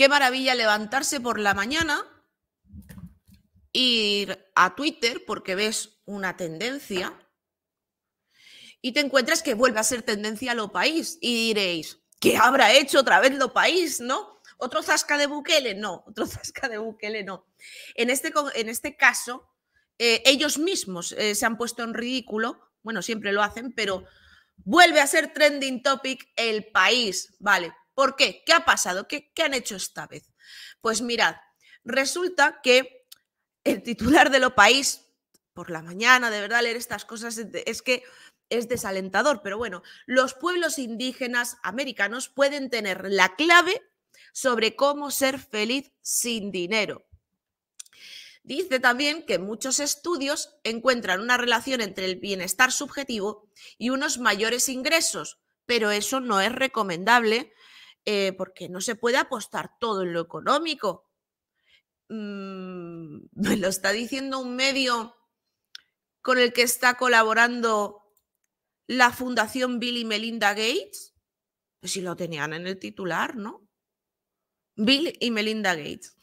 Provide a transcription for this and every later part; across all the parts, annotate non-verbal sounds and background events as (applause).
Qué maravilla levantarse por la mañana, ir a Twitter porque ves una tendencia y te encuentras que vuelve a ser tendencia lo país y diréis, ¿qué habrá hecho otra vez lo país, no? ¿Otro zasca de Bukele? No, (laughs) otro zasca de Bukele no. En este, en este caso, eh, ellos mismos eh, se han puesto en ridículo, bueno, siempre lo hacen, pero vuelve a ser trending topic el país, ¿vale? ¿Por qué? ¿Qué ha pasado? ¿Qué, han hecho esta vez? Pues mirad, resulta que el titular de lo país, por la mañana, de verdad, leer estas cosas es que es desalentador, pero bueno, los pueblos indígenas americanos pueden tener la clave sobre cómo ser feliz sin dinero. Dice también que muchos estudios encuentran una relación entre el bienestar subjetivo y unos mayores ingresos, pero eso no es recomendable eh, porque no se puede apostar todo en lo económico. Mm, (laughs) me lo está diciendo un medio con el que está colaborando la Fundación Bill y Melinda Gates. Pues si lo tenían en el titular, ¿no? Bill y Melinda Gates.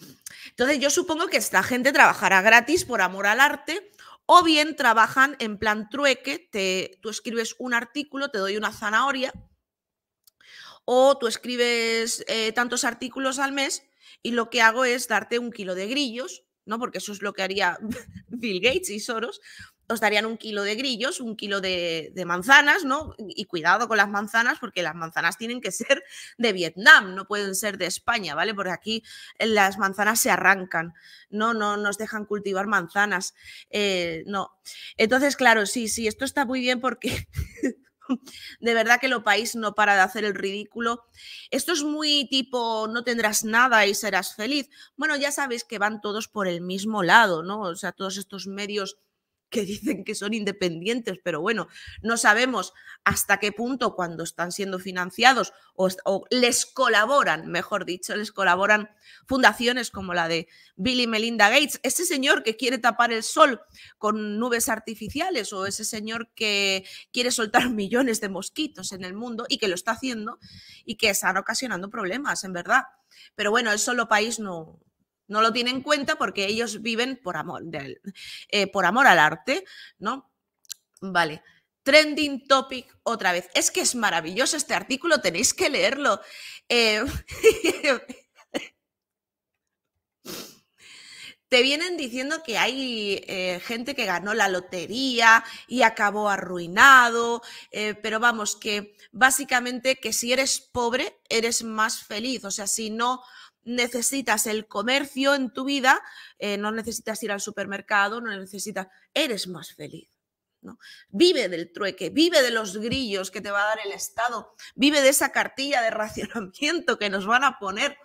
Entonces yo supongo que esta gente trabajará gratis por amor al arte o bien trabajan en plan trueque, te, tú escribes un artículo, te doy una zanahoria o tú escribes eh, tantos artículos al mes y lo que hago es darte un kilo de grillos, ¿no? Porque eso es lo que haría (laughs) Bill Gates y Soros. Os darían un kilo de grillos, un kilo de, manzanas, ¿no? Y cuidado con las manzanas, porque las manzanas tienen que ser de Vietnam, no pueden ser de España, ¿vale? Porque aquí eh, las manzanas se arrancan, no, no nos dejan cultivar manzanas, eh, no. Entonces, claro, sí, sí, esto está muy bien porque (laughs) (laughs) De verdad que lo país no para de hacer el ridículo. Esto es muy tipo, no tendrás nada y serás feliz. Bueno, ya sabéis que van todos por el mismo lado, ¿no? O sea, todos estos medios que dicen que son independientes, pero bueno, no sabemos hasta qué punto cuando están siendo financiados o, les colaboran, mejor dicho, les colaboran fundaciones como la de Bill y Melinda Gates, ese señor que quiere tapar el sol con nubes artificiales o ese señor que quiere soltar (laughs) millones de mosquitos en el mundo y que lo está haciendo y que están ocasionando problemas, en verdad. Pero bueno, el solo país no, no lo tienen en cuenta porque ellos viven por amor, eh, por amor al arte, ¿no? Vale. Trending topic otra vez. Es que es maravilloso este artículo, tenéis que leerlo. Eh, (laughs) eh, Te vienen diciendo que hay eh, gente que ganó la lotería y acabó arruinado, eh, pero vamos, que básicamente que si eres pobre, eres más feliz. O sea, si no necesitas el comercio en tu vida, eh, no necesitas ir al supermercado, no necesitas, eres más feliz. ¿no? Vive del trueque, vive de los grillos que te va a dar el Estado, vive de esa cartilla de (laughs) racionamiento que nos van a poner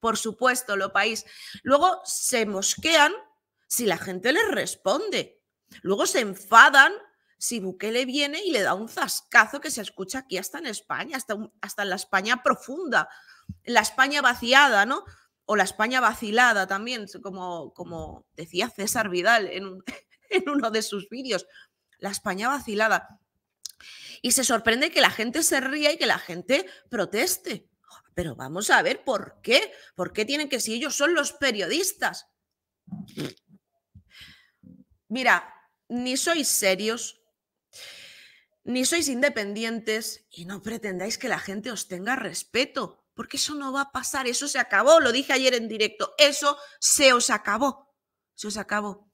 por supuesto, lo país. Luego se mosquean si la gente les responde. Luego se enfadan si Bukele viene y le da un zascazo que se escucha aquí hasta en España, hasta, hasta en la España profunda, la España vaciada, ¿no? O la España vacilada también, como, como decía César Vidal en, (laughs) en uno de sus vídeos. La España vacilada. Y se sorprende que la gente se ría y que la gente proteste. Pero vamos a ver por qué. ¿Por qué tienen que, si ellos son los periodistas? Mira, ni sois serios, ni sois independientes y no pretendáis que la gente os tenga respeto, porque eso no va a pasar, eso se acabó, lo dije ayer en directo, eso se os acabó, se os acabó.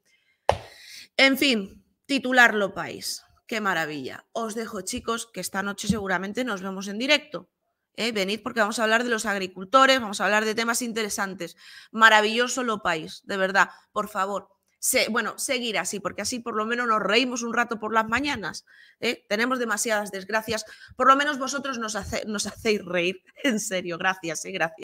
En fin, titularlo país, qué maravilla. Os dejo chicos que esta noche seguramente nos vemos en directo. ¿eh? venid porque vamos a hablar de los agricultores, vamos a hablar de temas interesantes. Maravilloso lo país, de verdad, por favor. bueno, seguir así, porque así por lo menos nos reímos un rato por las mañanas. ¿eh? Tenemos demasiadas desgracias. Por lo menos vosotros nos, hacéis reír. (laughs) En serio, gracias, ¿eh? gracias.